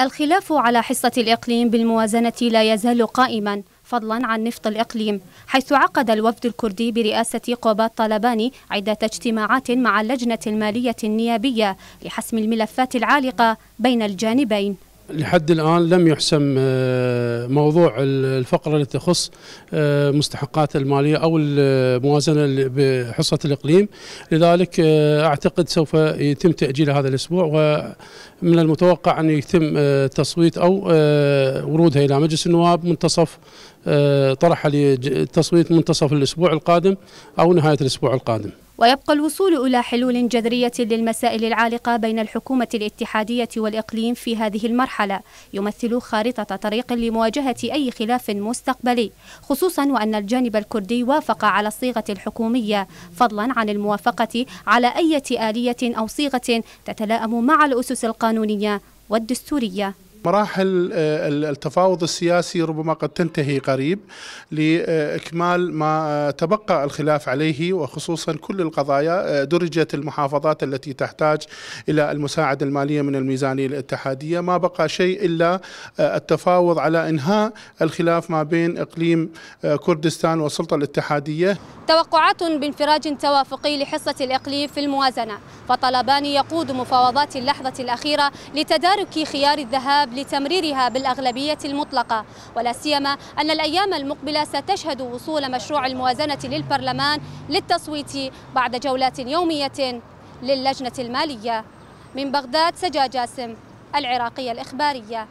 الخلاف على حصة الإقليم بالموازنة لا يزال قائما فضلا عن نفط الإقليم حيث عقد الوفد الكردي برئاسة قوبات طالباني عدة اجتماعات مع اللجنة المالية النيابية لحسم الملفات العالقة بين الجانبين لحد الآن لم يحسم آه، موضوع الفقرة اللي تخص آه، مستحقات المالية أو الموازنة بحصة الإقليم لذلك آه، أعتقد سوف يتم تأجيل هذا الأسبوع ومن المتوقع أن يتم تصويت أو ورودها إلى مجلس النواب منتصف طرح لتصويت منتصف الأسبوع القادم أو نهاية الأسبوع القادم ويبقى الوصول إلى حلول جذرية للمسائل العالقة بين الحكومة الاتحادية والإقليم في هذه المرحلة يمثل خارطة طريق لمواجهة أي خلاف مستقبلي خصوصا وأن الجانب الكردي وافق على الصيغة الحكومية فضلا عن الموافقة على أي آلية أو صيغة تتلائم مع الأسس القانونية والدستورية مراحل آه، التفاوض السياسي ربما قد تنتهي قريب لإكمال ما آه، تبقى الخلاف عليه وخصوصا كل القضايا آه، درجت المحافظات التي تحتاج إلى المساعدة المالية من الميزانية الاتحادية ما بقى شيء إلا التفاوض على إنهاء الخلاف ما بين إقليم كردستان والسلطة الاتحادية توقعات بانفراج توافقي لحصة الإقليم في الموازنة فطلبان يقود مفاوضات اللحظة الأخيرة لتدارك خيار الذهاب لتمريرها بالأغلبية المطلقة ولا سيما أن الأيام المقبلة ستشهد وصول مشروع الموازنة للبرلمان للتصويت بعد جولات يومية للجنة المالية من بغداد سجا جاسم العراقية الإخبارية